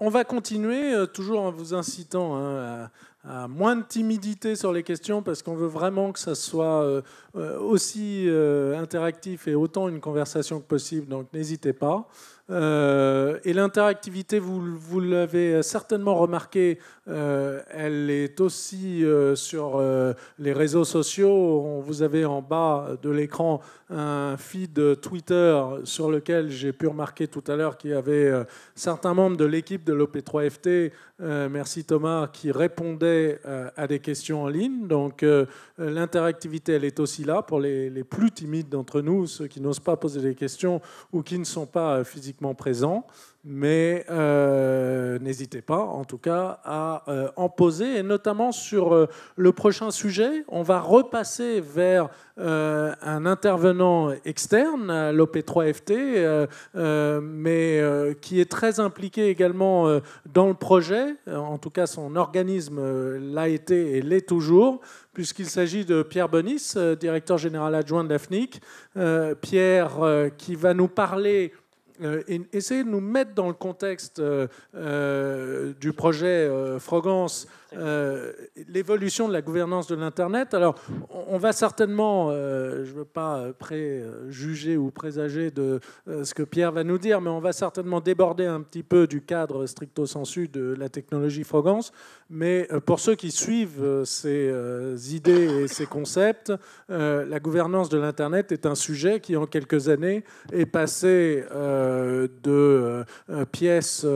on, va continuer, euh, toujours en vous incitant hein, à, moins de timidité sur les questions, parce qu'on veut vraiment que ça soit euh, euh, aussi interactif et autant une conversation que possible, donc n'hésitez pas. Euh, et l'interactivité, vous, vous l'avez certainement remarqué, euh, elle est aussi euh, sur les réseaux sociaux. vous avez en bas de l'écran un feed Twitter sur lequel j'ai pu remarquer tout à l'heure qu'il y avait certains membres de l'équipe de l'OP3FT, merci Thomas, qui répondaient à des questions en ligne. Donc l'interactivité, elle est aussi là pour les, les plus timides d'entre nous, ceux qui n'osent pas poser des questions ou qui ne sont pas physiquement présent, mais euh, n'hésitez pas en tout cas à euh, en poser, et notamment sur euh, le prochain sujet, on va repasser vers un intervenant externe l'OP3FT, mais qui est très impliqué également dans le projet, en tout cas son organisme l'a été et l'est toujours, puisqu'il s'agit de Pierre Bonis, directeur général adjoint de l'AFNIC. Pierre qui va nous parler euh, Essayez de nous mettre dans le contexte euh, euh, du projet Frogance euh, l'évolution de la gouvernance de l'Internet. Alors, on va certainement, euh, je ne veux pas euh, préjuger ou présager de ce que Pierre va nous dire, mais on va certainement déborder un petit peu du cadre stricto sensu de la technologie Frogance. Mais pour ceux qui suivent ces idées et ces concepts, la gouvernance de l'Internet est un sujet qui, en quelques années, est passé de pièces,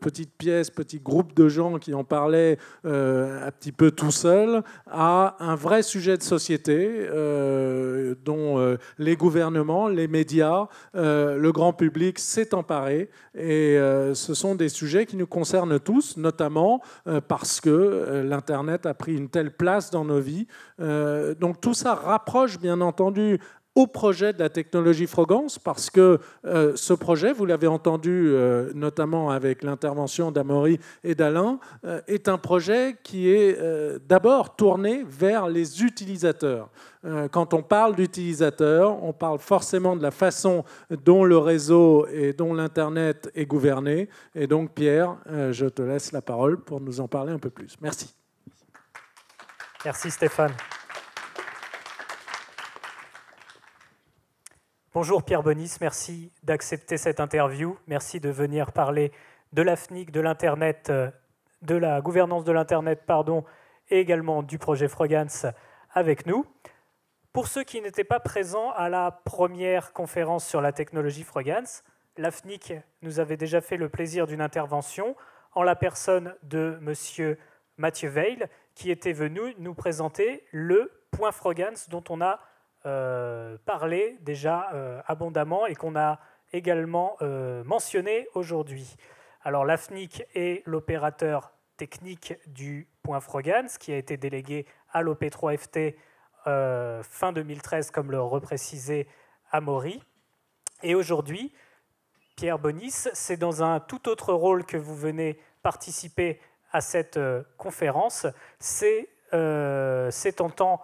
petites pièces, petits groupes de gens qui en parlaient euh, un petit peu tout seul à un vrai sujet de société euh, dont euh, les gouvernements, les médias, le grand public s'est emparé. Et ce sont des sujets qui nous concernent tous, notamment parce que l'Internet a pris une telle place dans nos vies. donc tout ça rapproche bien entendu au projet de la technologie Frogance, parce que euh, ce projet, vous l'avez entendu euh, notamment avec l'intervention d'Amaury et d'Alain, euh, est un projet qui est d'abord tourné vers les utilisateurs. quand on parle d'utilisateurs, on parle forcément de la façon dont le réseau et dont l'Internet est gouverné. Et donc, Pierre, je te laisse la parole pour nous en parler un peu plus. Merci. Merci Stéphane. Bonjour Pierre Bonis, merci d'accepter cette interview, merci de venir parler de l'AFNIC, de l'Internet, euh, de la gouvernance de l'Internet, pardon, et également du projet Frogans avec nous. Pour ceux qui n'étaient pas présents à la première conférence sur la technologie Frogans, l'AFNIC nous avait déjà fait le plaisir d'une intervention en la personne de Monsieur Mathieu Veil, qui était venu nous présenter le point Frogans dont on a euh, parlé déjà euh, abondamment et qu'on a également euh, mentionné aujourd'hui. Alors l'AFNIC est l'opérateur technique du point ce qui a été délégué à l'OP3FT fin 2013 comme le reprécisait Amaury. Et aujourd'hui, Pierre Bonis, c'est dans un tout autre rôle que vous venez participer à cette conférence. C'est euh, en tant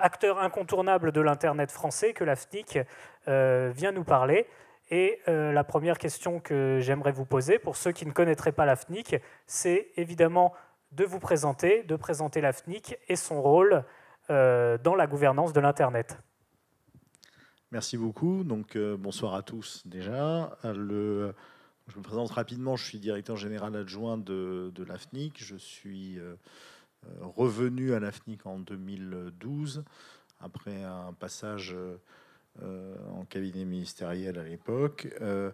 acteur incontournable de l'Internet français que la euh, vient nous parler. Et euh, la première question que j'aimerais vous poser, pour ceux qui ne connaîtraient pas la c'est évidemment de vous présenter, de présenter la et son rôle euh, dans la gouvernance de l'Internet. Merci beaucoup. Donc, bonsoir à tous déjà. Le, je me présente rapidement. Je suis directeur général adjoint de, de la FNIC. Je suis euh, revenu à l'AFNIC en 2012, après un passage euh, en cabinet ministériel à l'époque, euh,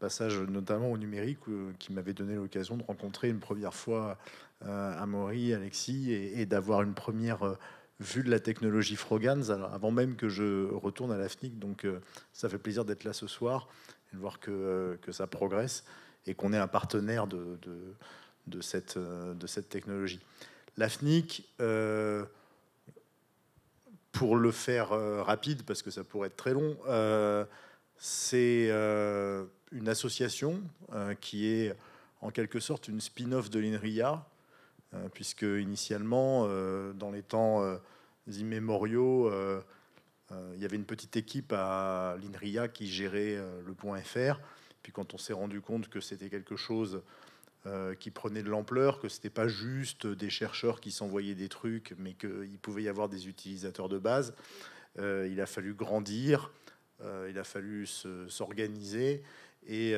passage notamment au numérique qui m'avait donné l'occasion de rencontrer une première fois Amaury, Alexis, et, d'avoir une première vue de la technologie Frogans, avant même que je retourne à l'AFNIC. Donc ça fait plaisir d'être là ce soir et de voir que, ça progresse et qu'on est un partenaire de, de, cette, de cette technologie. La FNIC, euh, pour le faire euh, rapide, parce que ça pourrait être très long, euh, c'est une association qui est en quelque sorte une spin-off de l'INRIA, puisque initialement, dans les temps immémoriaux, il y avait une petite équipe à l'INRIA qui gérait le point FR. Puis quand on s'est rendu compte que c'était quelque chose euh, qui prenait de l'ampleur, que ce n'était pas juste des chercheurs qui s'envoyaient des trucs, mais qu'il pouvait y avoir des utilisateurs de base. Euh, il a fallu grandir, euh, il a fallu s'organiser. Et,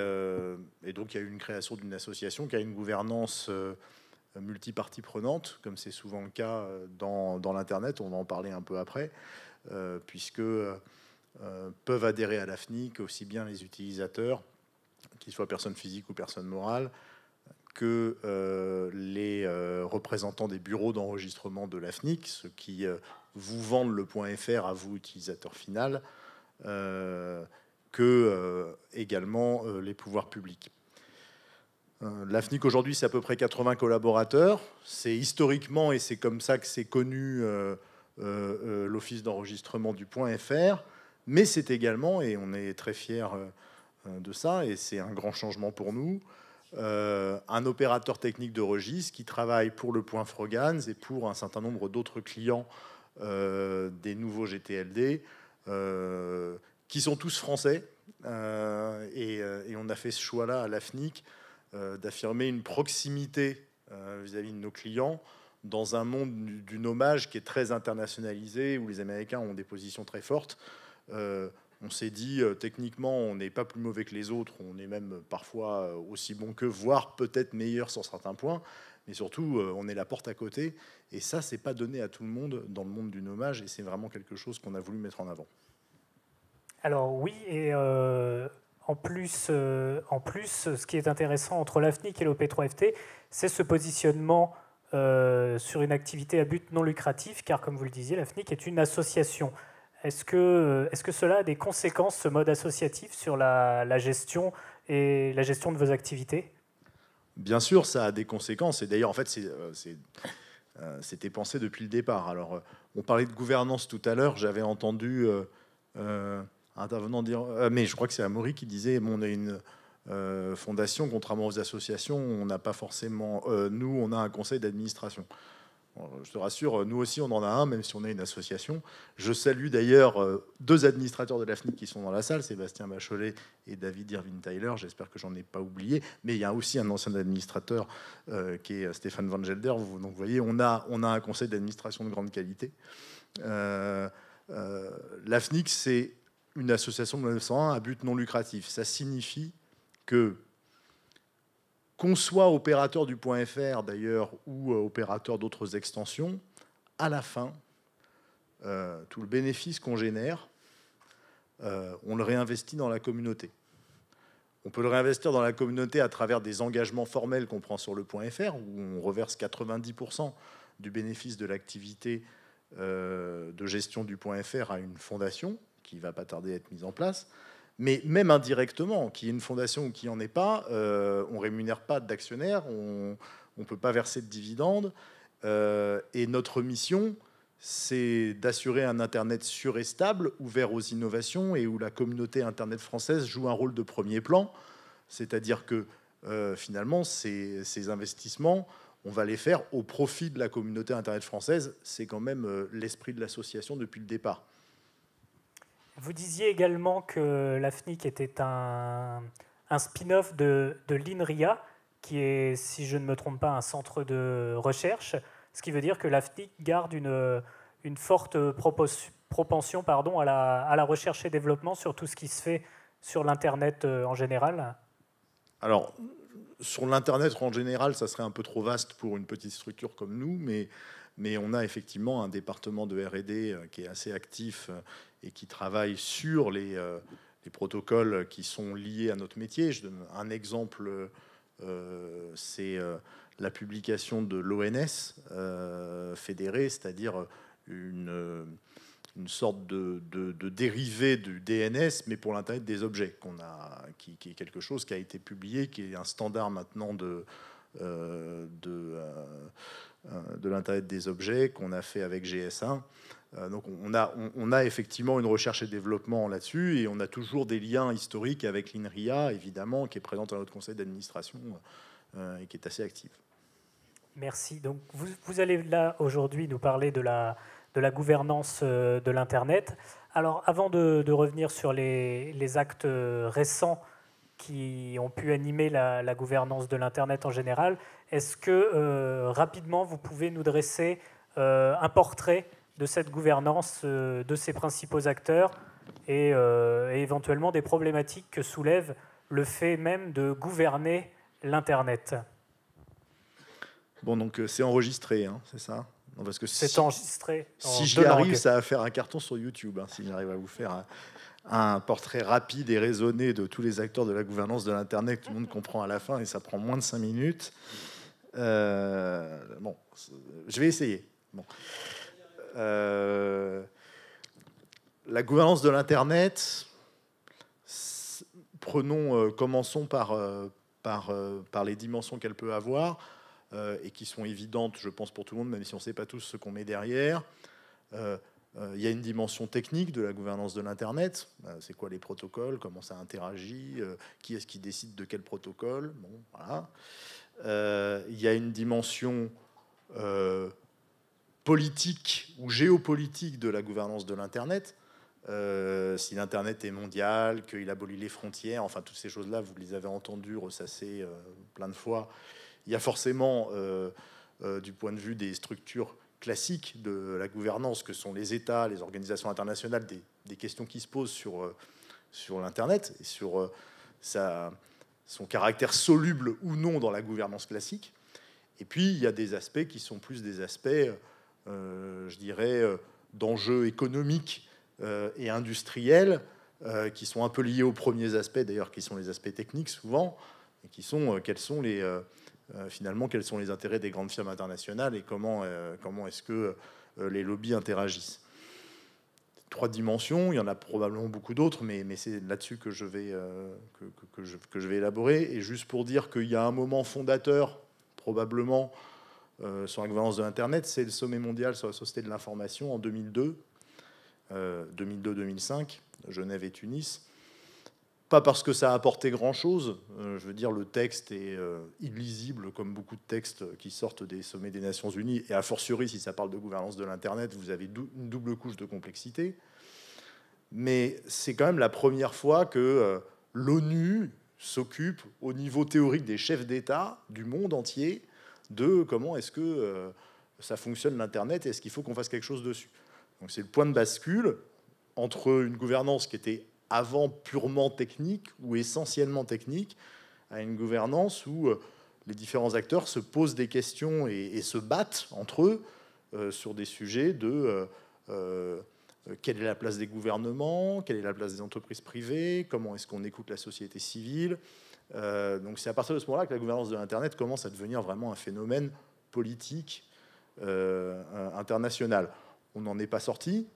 donc, il y a eu une création d'une association qui a une gouvernance multipartie prenante, comme c'est souvent le cas dans, l'Internet. On va en parler un peu après, puisque peuvent adhérer à l'AFNIC aussi bien les utilisateurs, qu'ils soient personnes physiques ou personnes morales, que euh, les euh, représentants des bureaux d'enregistrement de l'AFNIC, ceux qui euh, vous vendent le point .fr à vous, utilisateur final, que également les pouvoirs publics. L'AFNIC aujourd'hui, c'est à peu près 80 collaborateurs. C'est historiquement, et c'est comme ça que c'est connu, l'office d'enregistrement du .fr, mais c'est également, et on est très fiers de ça, et c'est un grand changement pour nous, euh, un opérateur technique de registre qui travaille pour le point Frogans et pour un certain nombre d'autres clients euh, des nouveaux GTLD, euh, qui sont tous français. Et, on a fait ce choix-là à l'AFNIC d'affirmer une proximité vis-à-vis de nos clients dans un monde du, du nommage qui est très internationalisé, où les Américains ont des positions très fortes. On s'est dit, euh, techniquement, on n'est pas plus mauvais que les autres, on est même parfois euh, aussi bon que, voire peut-être meilleur sur certains points, mais surtout, euh, on est la porte à côté. Et ça, c'est pas donné à tout le monde dans le monde du nommage, et c'est vraiment quelque chose qu'on a voulu mettre en avant. Alors oui, et en, plus, en plus, ce qui est intéressant entre l'AFNIC et l'OP3FT, c'est ce positionnement sur une activité à but non lucratif, car comme vous le disiez, l'AFNIC est une association. Est-ce que, cela a des conséquences, ce mode associatif, sur la, gestion et la gestion de vos activités Bien sûr, ça a des conséquences. Et d'ailleurs, en fait, euh, euh, c'était pensé depuis le départ. Alors, euh, on parlait de gouvernance tout à l'heure. J'avais entendu euh, intervenant dire, mais je crois que c'est Amaury qui disait, on est une fondation, contrairement aux associations, on n'a pas forcément, nous, on a un conseil d'administration. Euh, je te rassure, euh, nous aussi on en a un, même si on est une association. Je salue d'ailleurs euh, deux administrateurs de l'AFNIC qui sont dans la salle, Sébastien Bachelet et David irving Tyler. J'espère que j'en ai pas oublié. Mais il y a aussi un ancien administrateur qui est Stéphane Van Gelder. Donc vous voyez, on a, on a un conseil d'administration de grande qualité. L'AFNIC, c'est une association de 1901 à but non lucratif. Ça signifie que qu'on soit opérateur du .fr d'ailleurs ou euh, opérateur d'autres extensions, à la fin, euh, tout le bénéfice qu'on génère, euh, on le réinvestit dans la communauté. On peut le réinvestir dans la communauté à travers des engagements formels qu'on prend sur le .fr, où on reverse 90% du bénéfice de l'activité de gestion du .fr à une fondation qui va pas tarder à être mise en place mais même indirectement, qu'il y ait une fondation ou qu'il n'y en ait pas, euh, on ne rémunère pas d'actionnaires, on ne peut pas verser de dividendes. Euh, et notre mission, c'est d'assurer un Internet sûr et stable, ouvert aux innovations et où la communauté Internet française joue un rôle de premier plan. C'est-à-dire que euh, finalement, ces, investissements, on va les faire au profit de la communauté Internet française. C'est quand même l'esprit de l'association depuis le départ. Vous disiez également que la était un, spin-off de, de l'INRIA, qui est, si je ne me trompe pas, un centre de recherche, ce qui veut dire que la garde une, une forte propension pardon, à la, à, la, recherche et développement sur tout ce qui se fait sur l'Internet euh, en général Alors, sur l'Internet en général, ça serait un peu trop vaste pour une petite structure comme nous, mais mais on a effectivement un département de RD euh, qui est assez actif euh, et qui travaillent sur euh, les, protocoles qui sont liés à notre métier. Je donne un exemple, euh, c'est euh, la publication de l'ONS fédéré, c'est-à-dire une, une, sorte de, de, dérivé du DNS, mais pour l'Internet des objets, qui, est quelque chose qui a été publié, qui est un standard maintenant de... de de l'Internet des objets qu'on a fait avec GS1 euh, donc on a, effectivement une recherche et développement là-dessus, et on a toujours des liens historiques avec l'INRIA, évidemment, qui est présente à notre conseil d'administration euh, et qui est assez active. Merci. Donc vous, allez là aujourd'hui nous parler de la, gouvernance euh, de l'Internet. Alors avant de, revenir sur les, actes récents qui ont pu animer la, gouvernance de l'Internet en général, est-ce que rapidement vous pouvez nous dresser un portrait de cette gouvernance euh, de ses principaux acteurs euh, et, éventuellement des problématiques que soulève le fait même de gouverner l'Internet. Bon, donc euh, c'est enregistré, hein, c'est ça parce que C'est enregistré. si j'y arrive, ça va faire un carton sur YouTube, hein, si j'arrive à vous faire un, portrait rapide et raisonné de tous les acteurs de la gouvernance de l'Internet tout le monde comprend à la fin, et ça prend moins de 5 minutes. bon, je vais essayer. Bon. Euh, la gouvernance de l'Internet, prenons, euh, commençons par, euh, par, par les dimensions qu'elle peut avoir et qui sont évidentes, je pense, pour tout le monde, même si on ne sait pas tous ce qu'on met derrière. Il y a une dimension technique de la gouvernance de l'Internet. C'est quoi les protocoles Comment ça interagit Qui est-ce qui décide de quel protocole Bon, voilà. Il y a une dimension politique ou géopolitique de la gouvernance de l'Internet. Euh, si l'Internet est mondial, qu'il abolit les frontières, enfin toutes ces choses-là, vous les avez entendues ressasser euh, plein de fois. Il y a forcément, euh, du point de vue des structures classiques de la gouvernance, que sont les États, les organisations internationales, des, questions qui se posent sur, sur l'Internet et sur son caractère soluble ou non dans la gouvernance classique. Et puis, il y a des aspects qui sont plus des aspects euh, je dirais, euh, d'enjeux économiques euh, et industriels qui sont un peu liés aux premiers aspects, d'ailleurs, qui sont les aspects techniques souvent, et qui sont quels sont les finalement quels sont les intérêts des grandes firmes internationales et comment comment est-ce que les lobbies interagissent. Trois dimensions, il y en a probablement beaucoup d'autres, mais, c'est là-dessus que, je que, je, vais élaborer. Et juste pour dire qu'il y a un moment fondateur, probablement, euh, sur la gouvernance de l'Internet, c'est le sommet mondial sur la société de l'information en 2002, 2002-2005, euh, Genève et Tunis. Pas parce que ça a apporté grand-chose, euh, je veux dire, le texte est illisible comme beaucoup de textes qui sortent des sommets des Nations Unies, et a fortiori si ça parle de gouvernance de l'Internet, vous avez une double couche de complexité. Mais c'est quand même la première fois que l'ONU s'occupe au niveau théorique des chefs d'État du monde entier de comment est-ce que euh, ça fonctionne l'Internet et est-ce qu'il faut qu'on fasse quelque chose dessus. Donc c'est le point de bascule entre une gouvernance qui était avant purement technique ou essentiellement technique à une gouvernance où euh, les différents acteurs se posent des questions et, se battent entre eux euh, sur des sujets de quelle est la place des gouvernements, quelle est la place des entreprises privées, comment est-ce qu'on écoute la société civile, euh, donc c'est à partir de ce moment-là que la gouvernance de l'Internet commence à devenir vraiment un phénomène politique euh, international. On n'en est pas sorti,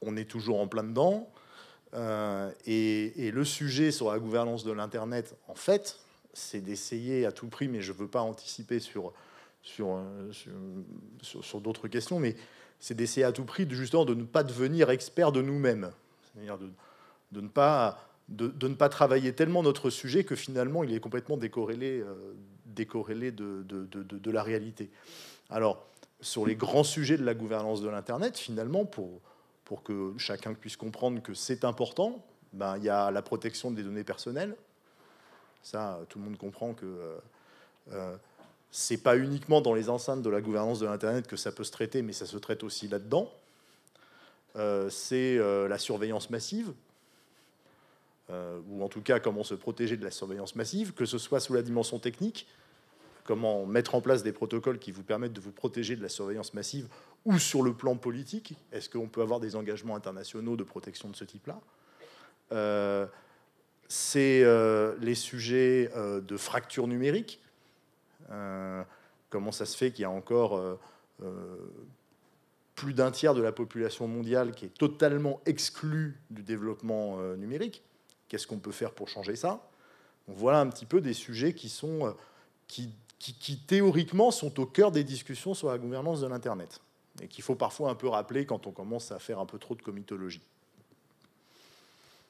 on est toujours en plein dedans, euh, et, le sujet sur la gouvernance de l'Internet, en fait, c'est d'essayer à tout prix, mais je ne veux pas anticiper sur, sur, sur, d'autres questions, mais c'est d'essayer à tout prix justement de ne pas devenir expert de nous-mêmes, c'est-à-dire de, de ne pas de, ne pas travailler tellement notre sujet que finalement il est complètement décorrélé, euh, de, la réalité. Alors, sur les grands sujets de la gouvernance de l'Internet, finalement, pour, pour que chacun puisse comprendre que c'est important, ben, il y a la protection des données personnelles. Ça, tout le monde comprend que euh, euh c'est pas uniquement dans les enceintes de la gouvernance de l'Internet que ça peut se traiter, mais ça se traite aussi là-dedans. Euh, c'est la surveillance massive, euh, ou en tout cas comment se protéger de la surveillance massive, que ce soit sous la dimension technique, comment mettre en place des protocoles qui vous permettent de vous protéger de la surveillance massive, ou sur le plan politique, est-ce qu'on peut avoir des engagements internationaux de protection de ce type-là euh, C'est euh, les sujets de fracture numérique. comment ça se fait qu'il y a encore plus d'un tiers de la population mondiale qui est totalement exclue du développement numérique. Qu'est-ce qu'on peut faire pour changer ça Donc voilà un petit peu des sujets qui sont euh, qui, qui, théoriquement sont au cœur des discussions sur la gouvernance de l'Internet et qu'il faut parfois un peu rappeler quand on commence à faire un peu trop de comitologie.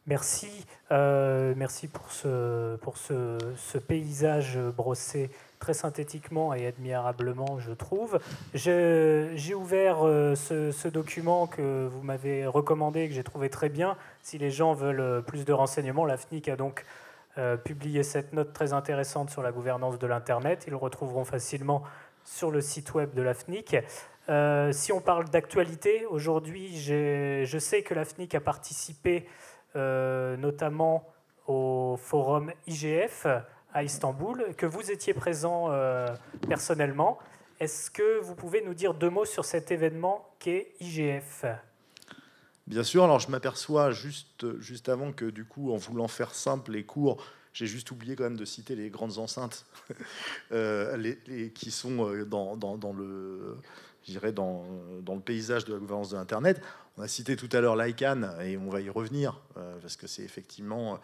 Merci, euh, merci pour ce, pour ce, ce paysage brossé très synthétiquement et admirablement, je trouve. J'ai ouvert euh, ce, document que vous m'avez recommandé, et que j'ai trouvé très bien. Si les gens veulent euh, plus de renseignements, l'AFNIC a donc euh, publié cette note très intéressante sur la gouvernance de l'Internet. Ils le retrouveront facilement sur le site web de l'AFNIC. si on parle d'actualité, aujourd'hui, je sais que l'AFNIC a participé notamment au forum IGF, à Istanbul, que vous étiez présent euh, personnellement. Est-ce que vous pouvez nous dire deux mots sur cet événement qu'est IGF Bien sûr, alors je m'aperçois juste, juste avant que du coup, en voulant faire simple et court, j'ai juste oublié quand même de citer les grandes enceintes euh, qui sont euh, dans le dirais, dans, le paysage de la gouvernance de l'Internet. On a cité tout à l'heure l'ICANN et on va y revenir euh, parce que c'est effectivement,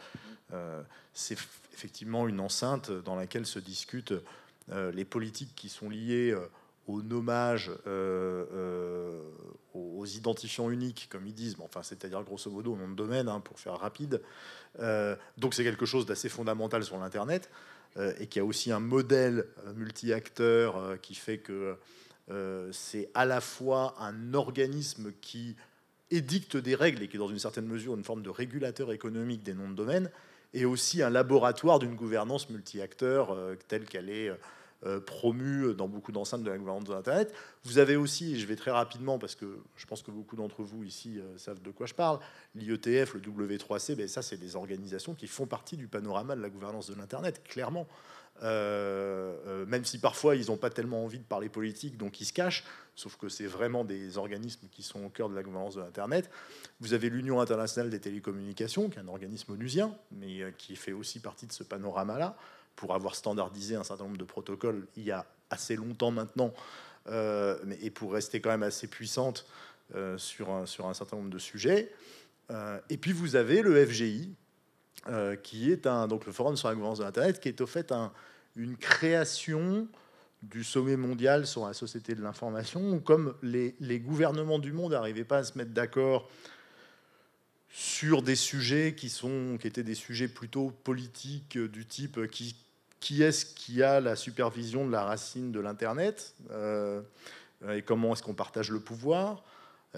euh, c'est effectivement une enceinte dans laquelle se discutent euh, les politiques qui sont liées au nommage, aux identifiants uniques, comme ils disent, enfin, c'est-à-dire grosso modo au nom de domaine, hein, pour faire rapide. donc c'est quelque chose d'assez fondamental sur l'Internet et qui a aussi un modèle multi-acteur qui fait que euh, c'est à la fois un organisme qui édicte des règles et qui est dans une certaine mesure une forme de régulateur économique des noms de domaine, et aussi un laboratoire d'une gouvernance multi-acteurs euh, telle qu'elle est euh, promue dans beaucoup d'enceintes de la gouvernance de l'Internet. Vous avez aussi, et je vais très rapidement parce que je pense que beaucoup d'entre vous ici savent de quoi je parle, l'IETF, le W3C, ben ça c'est des organisations qui font partie du panorama de la gouvernance de l'Internet, clairement. Euh, euh, même si parfois ils n'ont pas tellement envie de parler politique, donc ils se cachent, sauf que c'est vraiment des organismes qui sont au cœur de la gouvernance de l'Internet. Vous avez l'Union internationale des télécommunications, qui est un organisme onusien, mais euh, qui fait aussi partie de ce panorama-là, pour avoir standardisé un certain nombre de protocoles il y a assez longtemps maintenant, et pour rester quand même assez puissante sur, sur un certain nombre de sujets. et puis vous avez le FGI, euh, qui est un, donc le Forum sur la gouvernance de l'Internet, qui est au fait une création du sommet mondial sur la société de l'information, où comme les, gouvernements du monde n'arrivaient pas à se mettre d'accord sur des sujets qui, sont, qui étaient des sujets plutôt politiques euh, du type euh, qui, qui est-ce qui a la supervision de la racine de l'Internet et comment est-ce qu'on partage le pouvoir,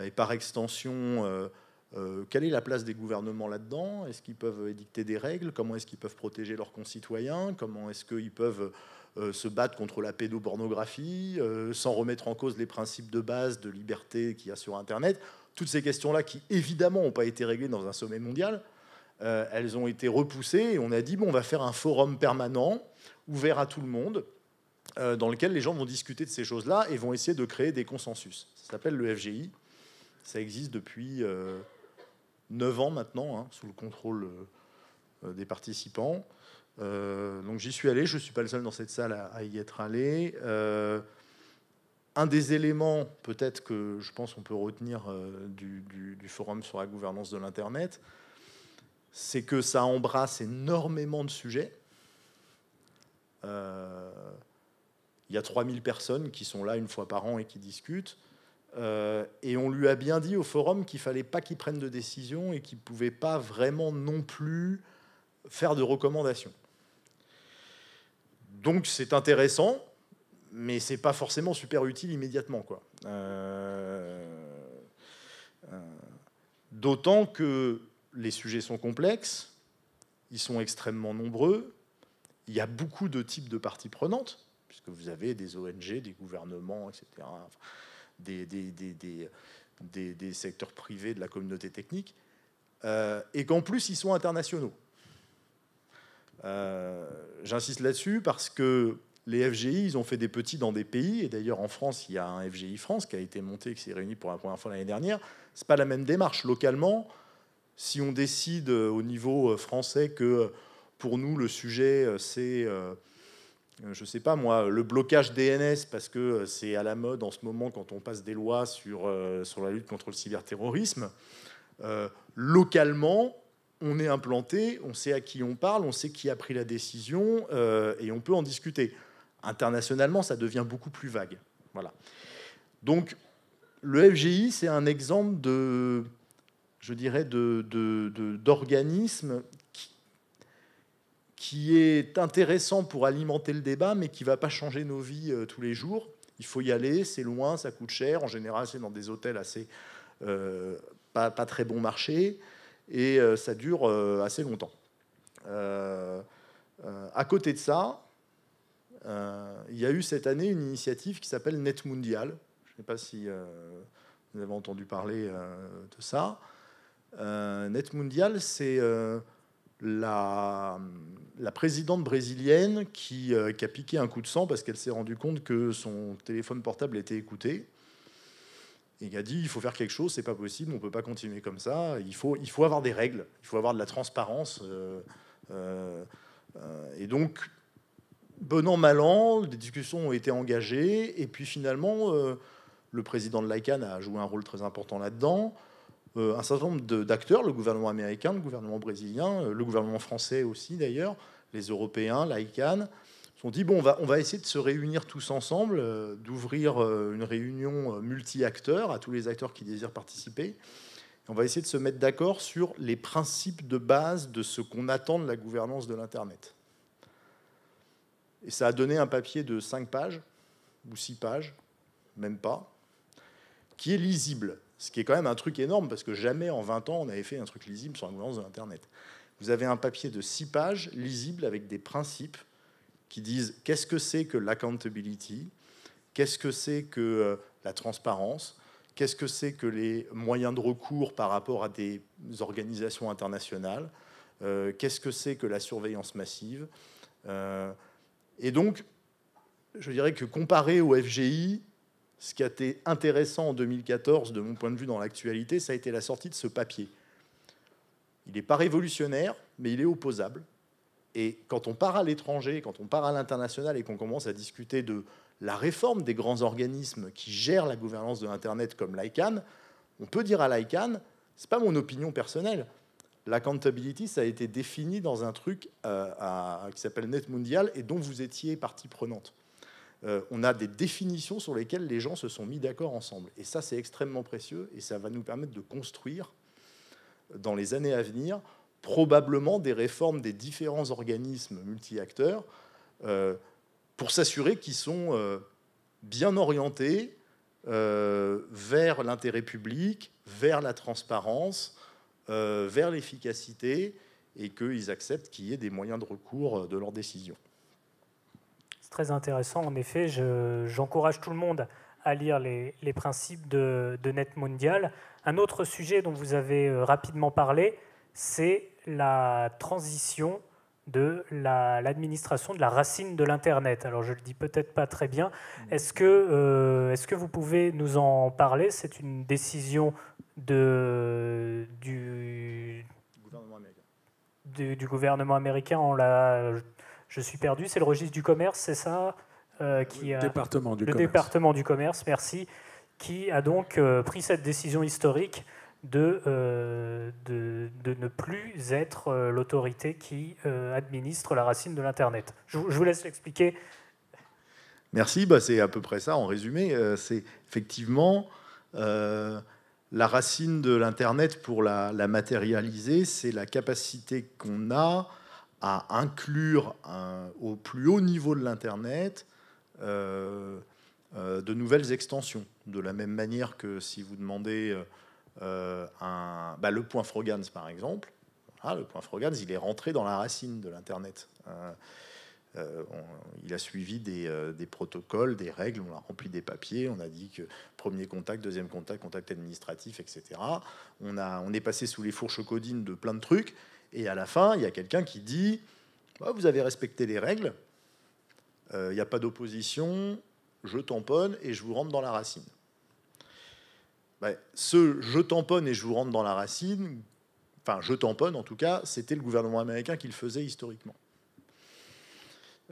et par extension... Euh, quelle est la place des gouvernements là-dedans Est-ce qu'ils peuvent édicter des règles Comment est-ce qu'ils peuvent protéger leurs concitoyens Comment est-ce qu'ils peuvent euh, se battre contre la pédopornographie euh, sans remettre en cause les principes de base de liberté qu'il y a sur Internet Toutes ces questions-là qui, évidemment, n'ont pas été réglées dans un sommet mondial, elles ont été repoussées et on a dit, bon, on va faire un forum permanent, ouvert à tout le monde, dans lequel les gens vont discuter de ces choses-là et vont essayer de créer des consensus. Ça s'appelle le FGI. Ça existe depuis 9 ans maintenant, hein, sous le contrôle euh, des participants. Euh, donc j'y suis allé, je ne suis pas le seul dans cette salle à, y être allé. Euh, un des éléments peut-être que je pense qu'on peut retenir du, forum sur la gouvernance de l'Internet, c'est que ça embrasse énormément de sujets. Il y a 3000 personnes qui sont là une fois par an et qui discutent. Euh, et on lui a bien dit au forum qu'il fallait pas qu'il prenne de décision et qu'il pouvait pas vraiment non plus faire de recommandations. Donc c'est intéressant, mais c'est pas forcément super utile immédiatement, euh, euh, D'autant que les sujets sont complexes, ils sont extrêmement nombreux, il y a beaucoup de types de parties prenantes, puisque vous avez des ONG, des gouvernements, etc des, des, des, des, secteurs privés de la communauté technique, euh, et qu'en plus ils sont internationaux. Euh, j'insiste là-dessus parce que les FGI, ils ont fait des petits dans des pays, et d'ailleurs en France, il y a un FGI France qui a été monté, qui s'est réuni pour la première fois l'année dernière. C'est pas la même démarche localement. Si on décide euh, au niveau français que pour nous le sujet c'est euh, je ne sais pas moi, le blocage DNS, parce que euh, c'est à la mode en ce moment quand on passe des lois sur, euh, sur la lutte contre le cyberterrorisme, localement, on est implanté, on sait à qui on parle, on sait qui a pris la décision, et on peut en discuter. Internationalement, ça devient beaucoup plus vague. Voilà. Donc, le FGI, c'est un exemple de, je dirais, d'organisme de, de, qui est intéressant pour alimenter le débat, mais qui ne va pas changer nos vies euh, tous les jours. Il faut y aller, c'est loin, ça coûte cher. En général, c'est dans des hôtels assez euh, pas, pas, très bon marché, et euh, ça dure assez longtemps. à côté de ça, il y a eu cette année une initiative qui s'appelle Net Mondial. Je ne sais pas si vous avez entendu parler de ça. Net Mondial, c'est la, présidente brésilienne euh, qui, a piqué un coup de sang parce qu'elle s'est rendue compte que son téléphone portable était écouté. Et qui a dit il faut faire quelque chose, c'est pas possible, on peut pas continuer comme ça. Il faut, avoir des règles, il faut avoir de la transparence. Euh, euh, et donc, bon an, mal an, des discussions ont été engagées. Et puis finalement, le président de l'ICAN a joué un rôle très important là-dedans. Euh, un certain nombre d'acteurs, le gouvernement américain, le gouvernement brésilien, euh, le gouvernement français aussi d'ailleurs, les Européens, l'ICANN, sont dit bon, on va, essayer de se réunir tous ensemble, euh, d'ouvrir une réunion multi-acteurs à tous les acteurs qui désirent participer. on va essayer de se mettre d'accord sur les principes de base de ce qu'on attend de la gouvernance de l'Internet. Et ça a donné un papier de 5 pages, ou 6 pages, même pas, qui est lisible. Ce qui est quand même un truc énorme, parce que jamais en 20 ans on avait fait un truc lisible sur la gouvernance de l'Internet. Vous avez un papier de 6 pages lisible avec des principes qui disent qu'est-ce que c'est que l'accountability, qu'est-ce que c'est que euh, la transparence, qu'est-ce que c'est que les moyens de recours par rapport à des organisations internationales, euh, qu'est-ce que c'est que la surveillance massive. Euh, et donc, je dirais que comparé au FGI, ce qui a été intéressant en 2014, de mon point de vue dans l'actualité, ça a été la sortie de ce papier. Il n'est pas révolutionnaire, mais il est opposable. Et quand on part à l'étranger, quand on part à l'international et qu'on commence à discuter de la réforme des grands organismes qui gèrent la gouvernance de l'Internet comme l'ICANN, on peut dire à l'ICANN, c'est pas mon opinion personnelle, l'accountability, ça a été défini dans un truc euh, à, qui s'appelle Net Mondial et dont vous étiez partie prenante. Euh, on a des définitions sur lesquelles les gens se sont mis d'accord ensemble. Et ça, c'est extrêmement précieux et ça va nous permettre de construire dans les années à venir probablement des réformes des différents organismes multi-acteurs euh, pour s'assurer qu'ils sont euh, bien orientés vers l'intérêt public, vers la transparence, vers l'efficacité et qu'ils acceptent qu'il y ait des moyens de recours de leurs décisions. C'est très intéressant. En effet, j'encourage tout le monde à lire les, principes de, de, Net Mondial. Un autre sujet dont vous avez euh, rapidement parlé, c'est la transition de l'administration de la racine de l'Internet. Alors je le dis peut-être pas très bien. Est-ce que, euh, que vous pouvez nous en parler C'est une décision de, du, du gouvernement américain. On l'a euh, je suis perdu. C'est le registre du commerce, c'est ça euh, qui Le, département, du le département du commerce. merci, qui a donc euh, pris cette décision historique de, euh, de, ne plus être l'autorité qui administre la racine de l'Internet. Je, vous laisse l'expliquer. Merci, bah c'est à peu près ça en résumé. c'est effectivement la racine de l'Internet pour la matérialiser, c'est la capacité qu'on a à inclure au plus haut niveau de l'Internet euh, euh, de nouvelles extensions. De la même manière que si vous demandez euh, bah, le point Frogans, par exemple, ah, le point Frogans, il est rentré dans la racine de l'Internet. il a suivi des, protocoles, des règles, on a rempli des papiers, on a dit que premier contact, deuxième contact, contact administratif, etc. On, a, on est passé sous les fourches codines de plein de trucs, et à la fin, il y a quelqu'un qui dit bah, Vous avez respecté les règles, euh, il n'y a pas d'opposition, je tamponne et je vous rentre dans la racine. Bah, ce je tamponne et je vous rentre dans la racine, enfin je tamponne en tout cas, c'était le gouvernement américain qui le faisait historiquement.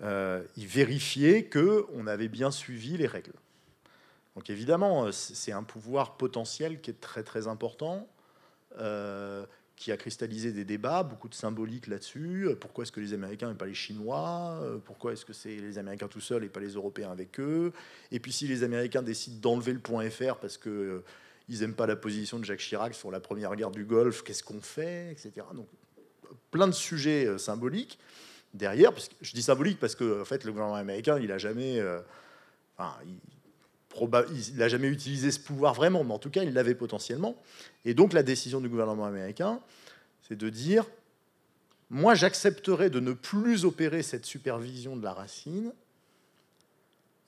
Euh, il vérifiait qu'on avait bien suivi les règles. Donc évidemment, c'est un pouvoir potentiel qui est très très important. Euh, qui a cristallisé des débats, beaucoup de symboliques là-dessus. Euh, pourquoi est-ce que les Américains et pas les Chinois euh, Pourquoi est-ce que c'est les Américains tout seuls et pas les Européens avec eux Et puis si les Américains décident d'enlever le point FR parce que euh, ils n'aiment pas la position de Jacques Chirac sur la première guerre du Golfe, qu'est-ce qu'on fait, etc. Donc plein de sujets symboliques derrière. Parce que, je dis symbolique parce que en fait le gouvernement américain, il a jamais, il, il n'a jamais utilisé ce pouvoir vraiment, mais en tout cas, il l'avait potentiellement. Et donc, la décision du gouvernement américain, c'est de dire Moi, j'accepterai de ne plus opérer cette supervision de la racine.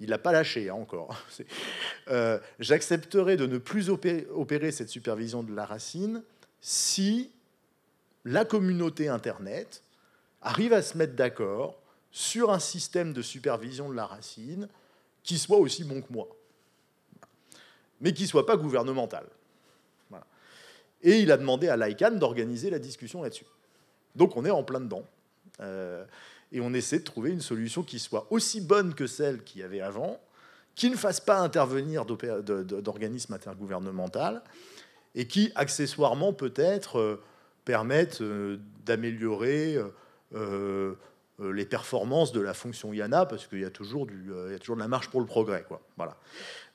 Il l'a pas lâché hein, encore. Euh, j'accepterai de ne plus opérer cette supervision de la racine si la communauté Internet arrive à se mettre d'accord sur un système de supervision de la racine qui soit aussi bon que moi mais qui ne soit pas gouvernementale. Et il a demandé à l'ICANN d'organiser la discussion là-dessus. Donc on est en plein dedans. Euh, et on essaie de trouver une solution qui soit aussi bonne que celle qu'il y avait avant, qui ne fasse pas intervenir d'organismes intergouvernementaux et qui, accessoirement, peut-être, euh, permette euh, d'améliorer euh, les performances de la fonction IANA, parce qu'il y, a toujours du, euh, toujours de la marche pour le progrès. Quoi. Voilà.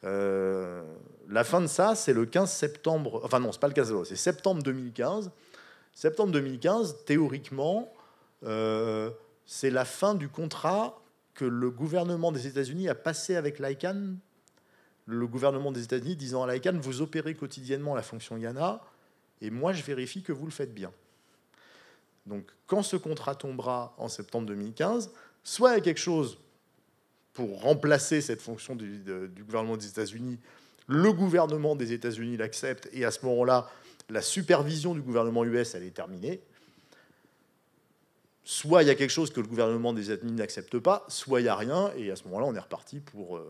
Euh, la fin de ça, c'est le 15 septembre, enfin non, c'est pas le 15 c'est septembre 2015. Septembre 2015, théoriquement, c'est la fin du contrat que le gouvernement des États-Unis a passé avec l'ICANN. Le gouvernement des États-Unis disant à l'ICANN, vous opérez quotidiennement la fonction IANA, et moi je vérifie que vous le faites bien. Donc, quand ce contrat tombera en septembre 2015, soit il y a quelque chose pour remplacer cette fonction du, gouvernement des États-Unis, le gouvernement des États-Unis l'accepte, et à ce moment-là, la supervision du gouvernement US, elle est terminée. Soit il y a quelque chose que le gouvernement des États-Unis n'accepte pas, soit il n'y a rien, et à ce moment-là, on est reparti pour, euh,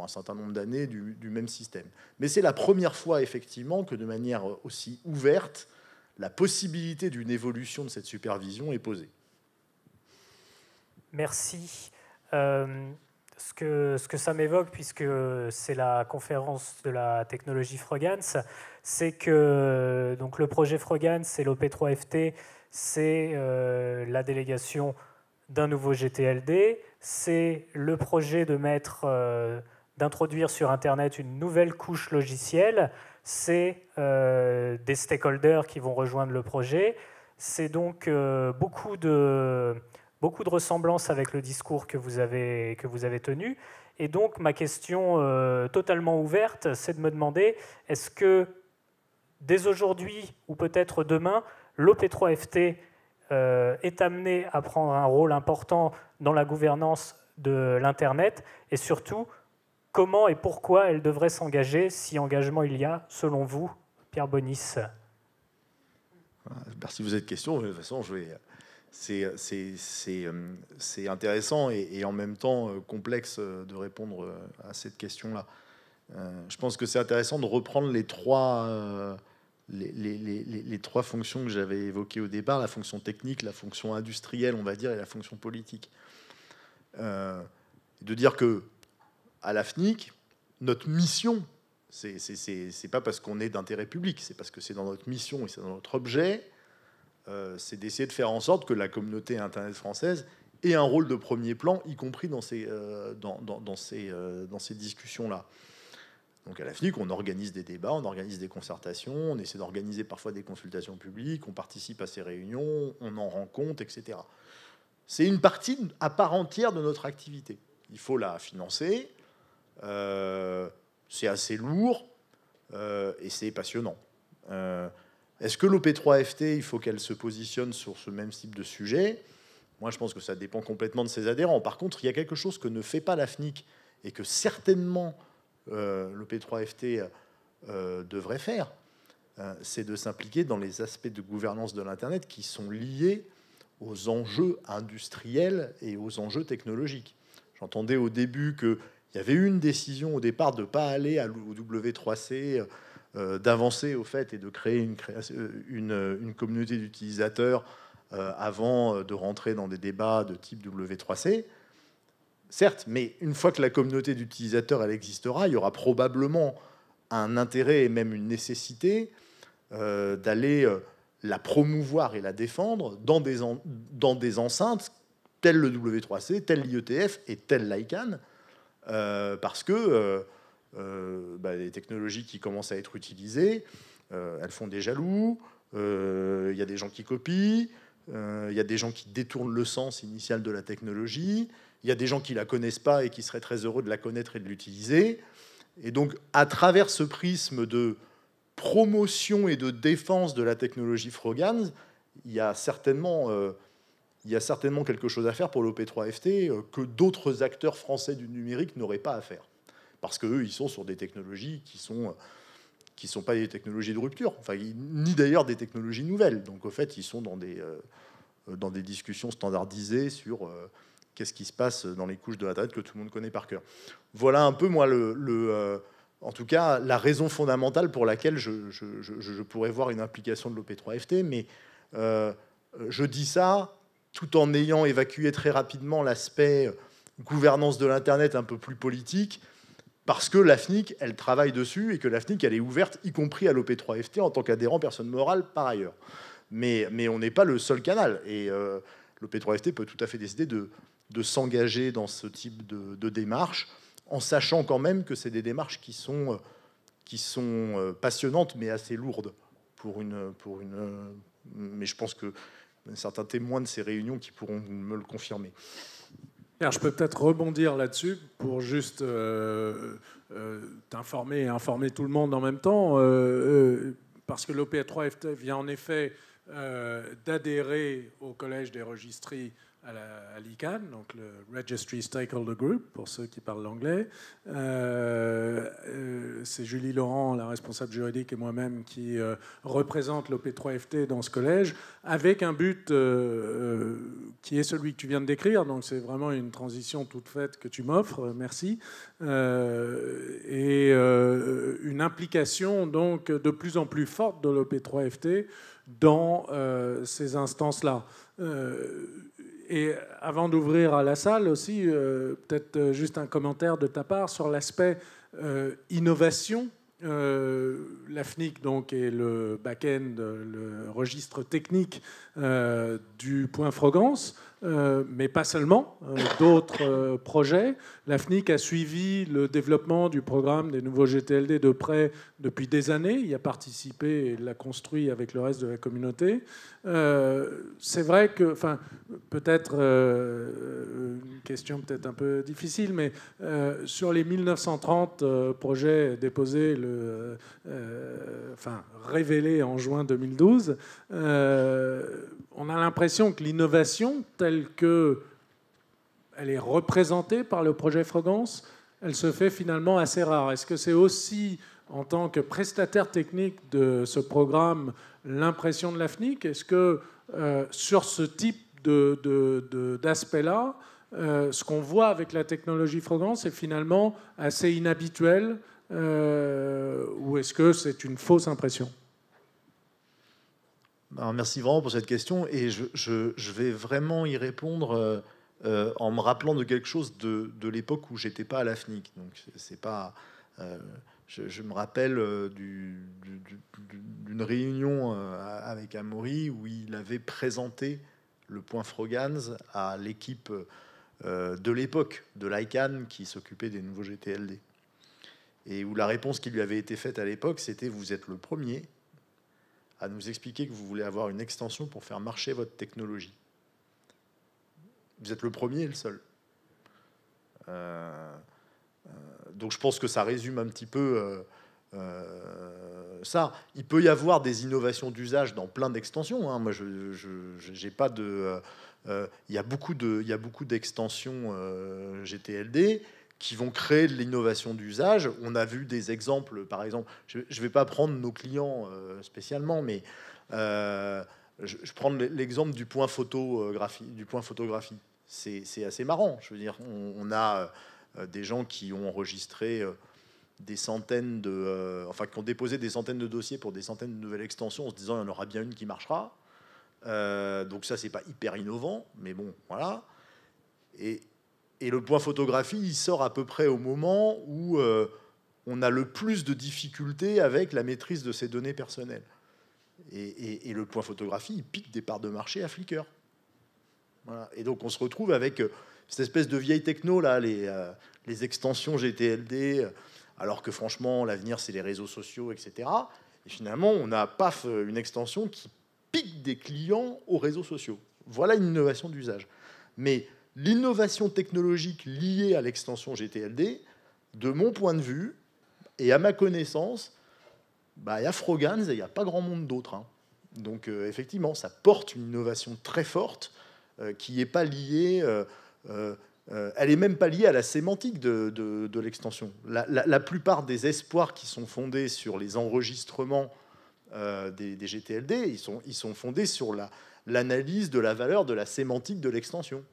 un certain nombre d'années du, même système. Mais c'est la première fois, effectivement, que de manière euh, aussi ouverte, la possibilité d'une évolution de cette supervision est posée. Merci. Euh, ce, que, ce, que, ça m'évoque, puisque c'est la conférence de la technologie Frogans, c'est que donc, le projet Frogans c'est l'OP3FT, c'est euh, la délégation d'un nouveau GTLD, c'est le projet de mettre, euh, d'introduire sur Internet une nouvelle couche logicielle c'est euh, des stakeholders qui vont rejoindre le projet. C'est donc euh, beaucoup, de, beaucoup ressemblances avec le discours que vous avez, tenu. Et donc ma question euh, totalement ouverte, c'est de me demander, est-ce que dès aujourd'hui ou peut-être demain, l'OP3FT est amené à prendre un rôle important dans la gouvernance de l'Internet et surtout comment et pourquoi elle devrait s'engager, si engagement il y a, selon vous, Pierre Bonis Merci ah, vous cette question. De toute façon, je vais... c'est euh, intéressant et, en même temps euh, complexe euh, de répondre à cette question-là. je pense que c'est intéressant de reprendre les trois, les, les, les, trois fonctions que j'avais évoquées au départ, la fonction technique, la fonction industrielle, on va dire, et la fonction politique. de dire que à la notre mission, c'est pas parce qu'on est d'intérêt public, c'est parce que c'est dans notre mission et c'est dans notre objet, euh, c'est d'essayer de faire en sorte que la communauté Internet française ait un rôle de premier plan, y compris dans ces, euh, dans, ces, euh, dans ces discussions-là. Donc à la FNIC, on organise des débats, on organise des concertations, on essaie d'organiser parfois des consultations publiques, on participe à ces réunions, on en rend compte, etc. C'est une partie à part entière de notre activité. Il faut la financer, euh, c'est assez lourd euh, et c'est passionnant. Euh, est-ce que l'OP3FT, il faut qu'elle se positionne sur ce même type de sujet Moi, je pense que ça dépend complètement de ses adhérents. Par contre, il y a quelque chose que ne fait pas la FNIC et que certainement l'OP3FT devrait faire, c'est de s'impliquer dans les aspects de gouvernance de l'Internet qui sont liés aux enjeux industriels et aux enjeux technologiques. J'entendais au début que il y avait une décision au départ de ne pas aller au W3C, euh, d'avancer au fait et de créer une, euh, euh, communauté d'utilisateurs avant de rentrer dans des débats de type W3C. Certes, mais une fois que la communauté d'utilisateurs elle existera, il y aura probablement un intérêt et même une nécessité d'aller la promouvoir et la défendre dans des, enceintes telles le W3C, tel l'IETF et tel l'ICANN, euh, parce que euh, euh, bah, les technologies qui commencent à être utilisées, elles font des jaloux, il y a des gens qui copient, il y a des gens qui détournent le sens initial de la technologie, il y a des gens qui ne la connaissent pas et qui seraient très heureux de la connaître et de l'utiliser. Et donc, à travers ce prisme de promotion et de défense de la technologie Frogans, il y a certainement il y a certainement quelque chose à faire pour l'OP3FT euh, que d'autres acteurs français du numérique n'auraient pas à faire. Parce qu'eux, ils sont sur des technologies qui sont qui ne sont pas des technologies de rupture, enfin, ni d'ailleurs des technologies nouvelles. Donc, au fait, ils sont dans des, euh, dans des discussions standardisées sur euh, qu'est-ce qui se passe dans les couches de la que tout le monde connaît par cœur. Voilà un peu, moi, le, en tout cas, la raison fondamentale pour laquelle je, je, je, pourrais voir une implication de l'OP3FT, mais je dis ça tout en ayant évacué très rapidement l'aspect euh, gouvernance de l'Internet un peu plus politique, parce que l'AFNIC, elle travaille dessus et que l'AFNIC, elle est ouverte, y compris à l'OP3FT, en tant qu'adhérent personne morale par ailleurs. Mais, mais on n'est pas le seul canal. Et euh, l'OP3FT peut tout à fait décider de, de s'engager dans ce type de, de, démarche, en sachant quand même que c'est des démarches qui sont, euh, qui sont passionnantes, mais assez lourdes pour une... Pour une mais je pense que certains témoins de ces réunions qui pourront me le confirmer. je peux peut-être rebondir là-dessus pour juste euh, euh, t'informer et informer tout le monde en même temps, euh, parce que l'OPA3FT vient en effet d'adhérer au Collège des registries à l'ICANN, donc le Registry Stakeholder Group, pour ceux qui parlent l'anglais. Euh, euh, c'est Julie Laurent, la responsable juridique, et moi-même qui euh, représente l'OP3FT dans ce collège, avec un but qui est celui que tu viens de décrire. Donc c'est vraiment une transition toute faite que tu m'offres, merci. et une implication donc de plus en plus forte de l'OP3FT dans ces instances-là et avant d'ouvrir à la salle aussi, euh, peut-être euh, juste un commentaire de ta part sur l'aspect euh, innovation. la FNIC donc, est le back-end, le registre technique du point Frogance. Euh, mais pas seulement, hein, d'autres euh, projets. L'AFNIC a suivi le développement du programme des nouveaux GTLD de près depuis des années, y a participé et l'a construit avec le reste de la communauté. Euh, c'est vrai que, enfin, peut-être une question peut-être un peu difficile, mais sur les 1930 projets déposés, le, enfin, révélés en juin 2012, on a l'impression que l'innovation, telle que elle est représentée par le projet Frogance, elle se fait finalement assez rare. Est-ce que c'est aussi en tant que prestataire technique de ce programme l'impression de l'AFNIC Est-ce que euh, sur ce type d'aspect-là, euh, ce qu'on voit avec la technologie Frogance est finalement assez inhabituel euh, ou est-ce que c'est une fausse impression merci vraiment pour cette question et je, vais vraiment y répondre euh, euh, en me rappelant de quelque chose de, l'époque où j'étais pas à la Donc c'est pas, euh, je, me rappelle d'une du, réunion avec Amori où il avait présenté le point Frogans à l'équipe de l'époque de l'ICANN qui s'occupait des nouveaux GTLD. Et où la réponse qui lui avait été faite à l'époque, c'était vous êtes le premier, à nous expliquer que vous voulez avoir une extension pour faire marcher votre technologie. Vous êtes le premier et le seul. Euh, euh, donc je pense que ça résume un petit peu euh, ça. Il peut y avoir des innovations d'usage dans plein d'extensions. Hein. Moi, je n'ai pas de... Il y a beaucoup d'extensions GTLD qui vont créer de l'innovation d'usage. On a vu des exemples, par exemple, je ne vais pas prendre nos clients euh, spécialement, mais euh, je, prends l'exemple du point photographie. Du point photographie. C'est assez marrant. Je veux dire, on, a euh, des gens qui ont enregistré des centaines de, enfin, qui ont déposé des centaines de dossiers pour des centaines de nouvelles extensions, en se disant il y en aura bien une qui marchera. donc ça, c'est pas hyper innovant, mais bon, voilà. Et, et le point photographie, il sort à peu près au moment où euh, on a le plus de difficultés avec la maîtrise de ses données personnelles. Et, le point photographie, il pique des parts de marché à Flickr. Et donc on se retrouve avec euh, cette espèce de vieille techno, là, les, euh, les extensions GTLD, alors que franchement, l'avenir, c'est les réseaux sociaux, etc. Et finalement, on a, paf, une extension qui pique des clients aux réseaux sociaux. Voilà une innovation d'usage. Mais l'innovation technologique liée à l'extension GTLD, de mon point de vue et à ma connaissance, bah, il y a Frogans et il n'y a pas grand monde d'autres. Hein. Donc euh, effectivement, ça porte une innovation très forte euh, qui n'est pas liée... Euh, elle est même pas liée à la sémantique de, l'extension. La, plupart des espoirs qui sont fondés sur les enregistrements des, GTLD, ils sont, fondés sur l'analyse de la valeur de la sémantique de l'extension.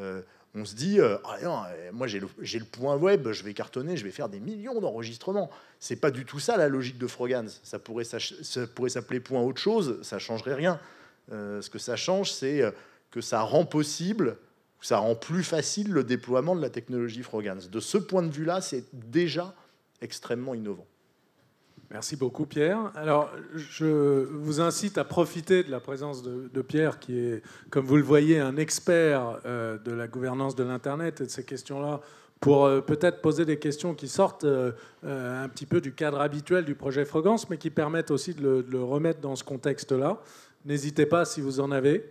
Euh, on se dit, euh, ah, euh, moi j'ai le, point web, je vais cartonner, je vais faire des millions d'enregistrements. C'est pas du tout ça la logique de Frogans. Ça pourrait, s'appeler point autre chose, ça changerait rien. ce que ça change, c'est que ça rend possible, ça rend plus facile le déploiement de la technologie Frogans. De ce point de vue-là, c'est déjà extrêmement innovant. Merci beaucoup Pierre. Alors je vous incite à profiter de la présence de, Pierre qui est, comme vous le voyez, un expert euh, de la gouvernance de l'Internet et de ces questions-là pour euh, peut-être poser des questions qui sortent euh, un petit peu du cadre habituel du projet Frogance, mais qui permettent aussi de le, de le remettre dans ce contexte-là. N'hésitez pas si vous en avez.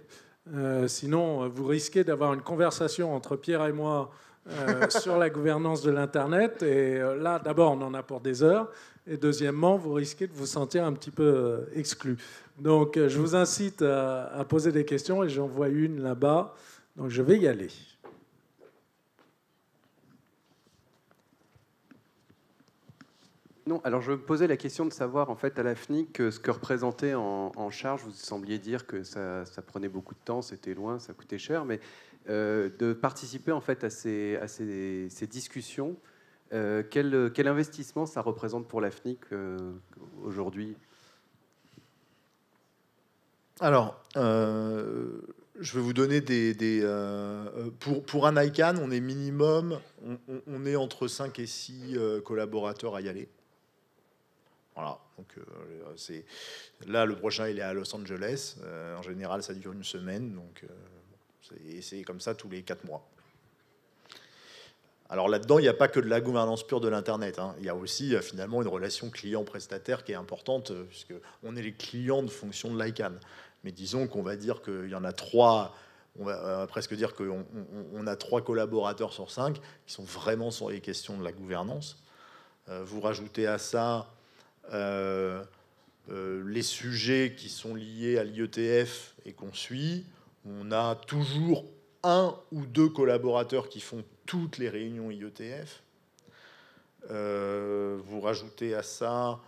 sinon, vous risquez d'avoir une conversation entre Pierre et moi euh, sur la gouvernance de l'Internet. Et euh, là, d'abord, on en a pour des heures. Et deuxièmement, vous risquez de vous sentir un petit peu euh, exclu. Donc, je vous incite à, poser des questions et j'en vois une là-bas. Donc, je vais y aller. Non, alors je me posais la question de savoir en fait à la que ce que représentait en, charge. Vous sembliez dire que ça, ça, prenait beaucoup de temps, c'était loin, ça coûtait cher, mais euh, de participer en fait à ces, discussions. Euh, quel, investissement ça représente pour l'AFNIC euh, aujourd'hui alors, je vais vous donner des. pour, pour, un ICANN, on est minimum, on, est entre 5 et 6 collaborateurs à y aller. Voilà, donc c'est là le prochain il est à Los Angeles. en général, ça dure une semaine, donc et c'est comme ça tous les quatre mois. Alors là-dedans, il n'y a pas que de la gouvernance pure de l'Internet. Hein. Il y a aussi euh, finalement une relation client-prestataire qui est importante, euh, puisqu'on on est les clients de fonction de l'ICANN. Mais disons qu'on va dire qu'il y en a trois, on va presque dire qu'on a trois collaborateurs sur cinq qui sont vraiment sur les questions de la gouvernance. Euh, vous rajoutez à ça les sujets qui sont liés à l'IETF et qu'on suit. On a toujours un ou deux collaborateurs qui font toutes les réunions IETF. Euh, vous rajoutez à ça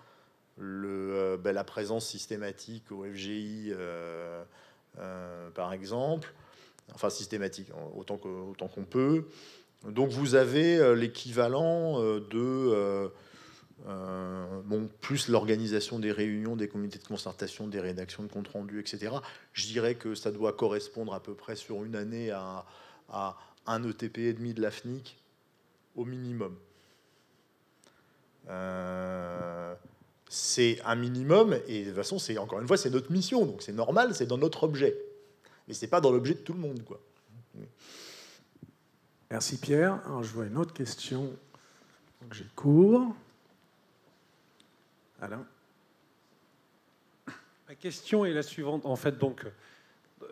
le, euh, ben, la présence systématique au FGI, euh, par exemple, enfin systématique autant autant qu'on peut. Donc vous avez l'équivalent de euh, bon, plus l'organisation des réunions, des comités de concertation, des rédactions de compte rendus, etc. Je dirais que ça doit correspondre à peu près sur une année à, un ETP et demi de l'AFNIC, au minimum. Euh, c'est un minimum, et de toute façon, c'est encore une fois, c'est notre mission, donc c'est normal, c'est dans notre objet, mais c'est pas dans l'objet de tout le monde, quoi. Merci Pierre. je vois une autre question. que j'ai cours. Alain Ma question est la suivante. En fait, donc, euh,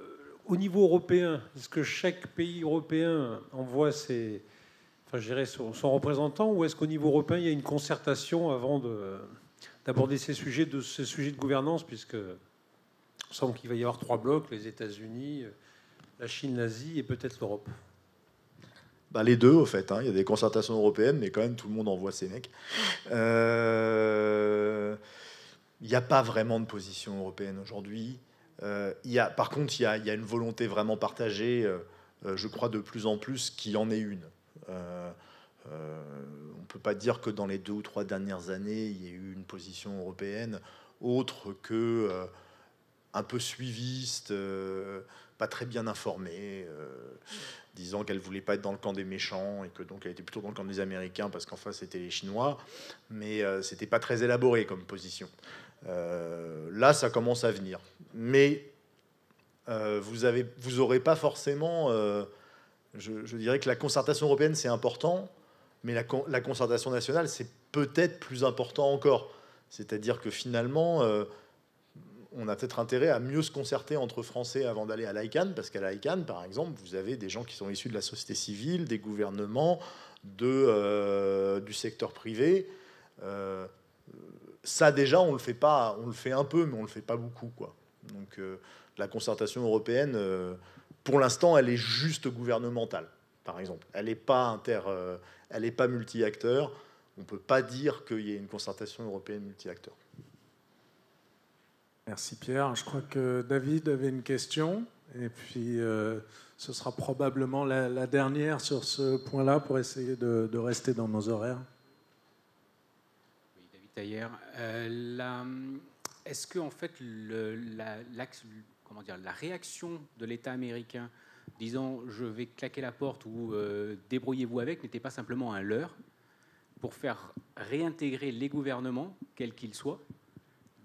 au niveau européen, est-ce que chaque pays européen envoie ses, enfin, gérer son, représentant, ou est-ce qu'au niveau européen, il y a une concertation avant d'aborder ces sujets, de ces sujets de gouvernance, puisque il semble qu'il va y avoir trois blocs les États-Unis, la Chine, l'Asie et peut-être l'Europe. Bah, les deux, au fait. Hein. Il y a des concertations européennes, mais quand même, tout le monde envoie ses mecs. Euh, il n'y a pas vraiment de position européenne aujourd'hui. Euh, il y a, par contre, il y, a, une volonté vraiment partagée, euh, je crois de plus en plus qu'il en est une. on ne peut pas dire que dans les deux ou trois dernières années, il y ait eu une position européenne autre que un peu suiviste pas très bien informée, euh, disant qu'elle voulait pas être dans le camp des méchants et que donc elle était plutôt dans le camp des Américains parce qu'en face c'était les Chinois, mais euh, c'était pas très élaboré comme position. Euh, là, ça commence à venir, mais vous avez, vous aurez pas forcément je, dirais que la concertation européenne, c'est important, mais la, la concertation nationale, c'est peut-être plus important encore. C'est-à-dire que finalement, on a peut-être intérêt à mieux se concerter entre Français avant d'aller à l'ICANN, parce qu'à l'ICANN, par exemple, vous avez des gens qui sont issus de la société civile, des gouvernements, de, euh, du secteur privé. Euh, ça, déjà, on le fait pas, on le fait un peu, mais on le fait pas beaucoup, quoi. Donc, euh, la concertation européenne, pour l'instant, elle est juste gouvernementale, par exemple. Elle n'est pas inter, elle est pas multi-acteur. On peut pas dire qu'il y ait une concertation européenne multi-acteur. Merci Pierre. Je crois que David avait une question, et puis euh, ce sera probablement la, dernière sur ce point-là pour essayer de, rester dans nos horaires. Oui, David Taillère. Euh, est-ce que en fait le, la, comment dire, la réaction de l'État américain disant je vais claquer la porte ou euh, débrouillez-vous avec n'était pas simplement un leurre pour faire réintégrer les gouvernements, quels qu'ils soient,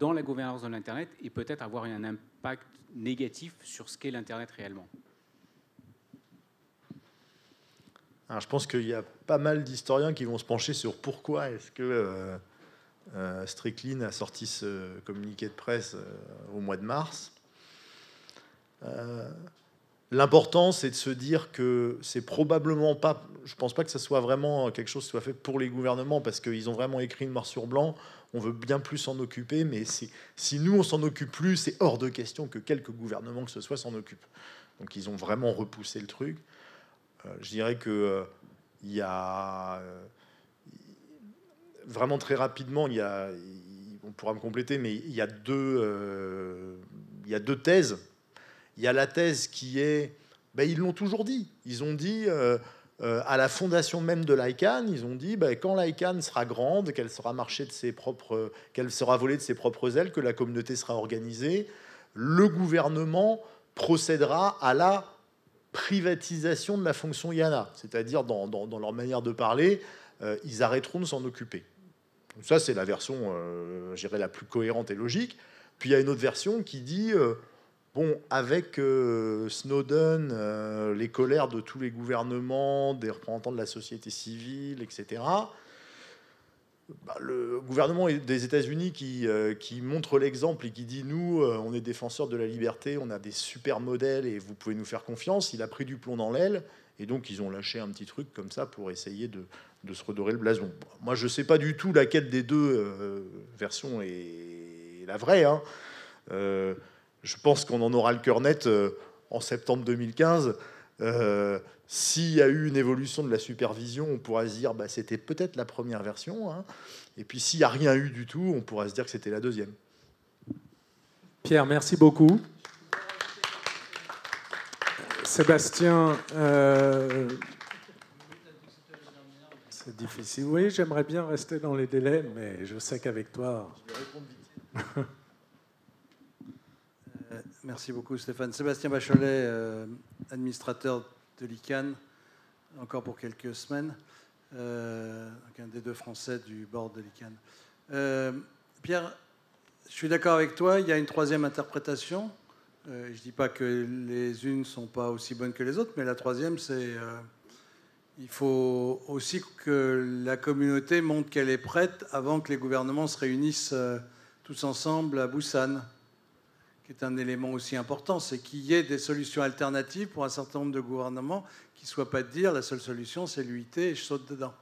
dans la gouvernance de l'Internet et peut-être avoir un impact négatif sur ce qu'est l'Internet réellement je pense qu'il y a pas mal d'historiens qui vont se pencher sur pourquoi est-ce que euh, euh Strickland a sorti ce communiqué de presse euh, au mois de mars. Euh, l'important, c'est de se dire que c'est probablement pas. Je pense pas que ce soit vraiment quelque chose qui soit fait pour les gouvernements parce qu'ils ont vraiment écrit une mort sur blanc on veut bien plus s'en occuper, mais si nous, on s'en occupe plus, c'est hors de question que quelques gouvernements que ce soit s'en occupe. Donc ils ont vraiment repoussé le truc. Euh, je dirais que euh, il y a euh, vraiment très rapidement, il y a, on pourra me compléter, mais il y a deux, il y deux thèses. Il y a la thèse qui est, ben, ils l'ont toujours dit. Ils ont dit euh, à la fondation même de l'ICANN, ils ont dit ben, quand l'ICANN sera grande, qu'elle sera marchée de ses propres, qu'elle sera volée de ses propres ailes, que la communauté sera organisée, le gouvernement procédera à la privatisation de la fonction IANA, c'est-à-dire dans, leur manière de parler, euh, ils arrêteront de s'en occuper. ça, c'est la version, euh, la plus cohérente et logique. Puis il y a une autre version qui dit euh, Bon, avec euh, Snowden, euh, les colères de tous les gouvernements, des représentants de la société civile, etc., bah, le gouvernement des États-Unis qui, euh, qui, montre l'exemple et qui dit nous, on est défenseurs de la liberté, on a des super modèles et vous pouvez nous faire confiance, il a pris du plomb dans l'aile. Et donc, ils ont lâché un petit truc comme ça pour essayer de, se redorer le blason. moi, je ne sais pas du tout laquelle des deux versions est la vraie. Hein je pense qu'on en aura le cœur net euh, en septembre 2015. Euh, s'il y a eu une évolution de la supervision, on pourra se dire que bah, c'était peut-être la première version. Hein. Et puis s'il n'y a rien eu du tout, on pourra se dire que c'était la deuxième. Pierre, merci beaucoup. Sébastien, euh, c'est difficile. Oui, j'aimerais bien rester dans les délais, mais je sais qu'avec toi. Je vais répondre vite. Merci beaucoup Stéphane. Sébastien Bachelet, euh, administrateur de l'ICANN, encore pour quelques semaines, euh, un des deux Français du board de l'ICANN. Euh, Pierre, je suis d'accord avec toi, il y a une troisième interprétation. je ne dis pas que les unes ne sont pas aussi bonnes que les autres, mais la troisième, c'est il faut aussi que la communauté montre qu'elle est prête avant que les gouvernements se réunissent tous ensemble à Busan est un élément aussi important, c'est qu'il y ait des solutions alternatives pour un certain nombre de gouvernements qui ne soient pas de dire la seule solution c'est l'UIT et je saute dedans.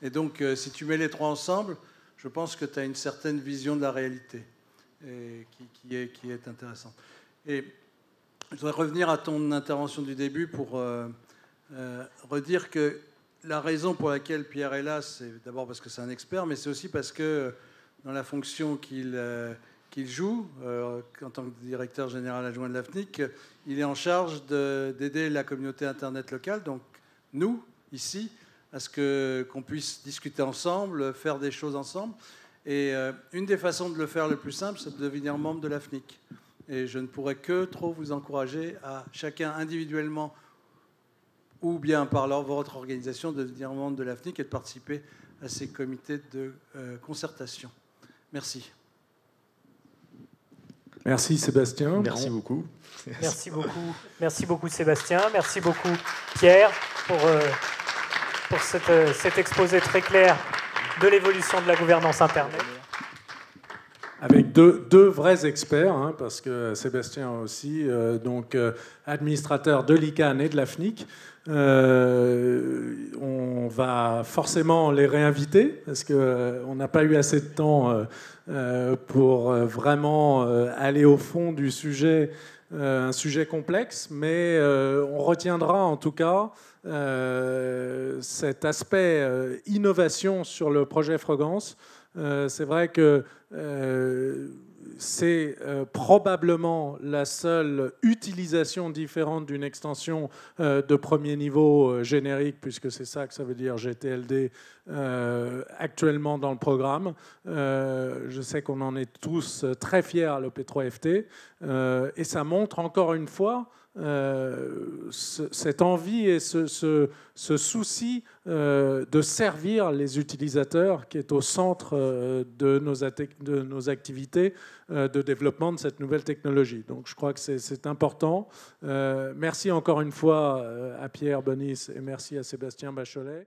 Et donc euh, si tu mets les trois ensemble, je pense que tu as une certaine vision de la réalité et qui, est, qui, est, intéressante. Et je voudrais revenir à ton intervention du début pour euh, euh, redire que la raison pour laquelle Pierre est là, c'est d'abord parce que c'est un expert, mais c'est aussi parce que dans la fonction qu'il qu'il joue euh, en tant que directeur général adjoint de l'AFNIC, il est en charge d'aider la communauté Internet locale, donc nous, ici, à ce que qu'on puisse discuter ensemble, faire des choses ensemble. Et euh, une des façons de le faire le plus simple, c'est de devenir membre de l'AFNIC. Et je ne pourrais que trop vous encourager à chacun individuellement ou bien par leur, votre organisation de devenir membre de l'AFNIC et de participer à ces comités de euh, concertation. Merci. Merci Sébastien. Merci beaucoup. Merci beaucoup. Merci beaucoup Sébastien. Merci beaucoup Pierre pour, euh, pour euh, cet exposé très clair de l'évolution de la gouvernance Internet avec deux, vrais experts, hein, parce que Sébastien aussi, euh, donc euh, administrateur de l'ICANN et de la FNIC. Euh, on va forcément les réinviter, parce qu'on n'a pas eu assez de temps pour vraiment aller au fond du sujet, un sujet complexe, mais on retiendra en tout cas cet aspect innovation sur le projet Frogance. Euh, c'est vrai que euh, c'est euh, probablement la seule utilisation différente d'une extension de premier niveau générique, puisque c'est ça que ça veut dire GTLD actuellement dans le programme. je sais qu'on en est tous très fiers à l'OP3FT, et ça montre encore une fois euh, cette envie et ce, souci euh, de servir les utilisateurs qui est au centre euh, de, nos de, nos activités de développement de cette nouvelle technologie. Donc je crois que c'est important. merci encore une fois à Pierre Bonis et merci à Sébastien Bachelet.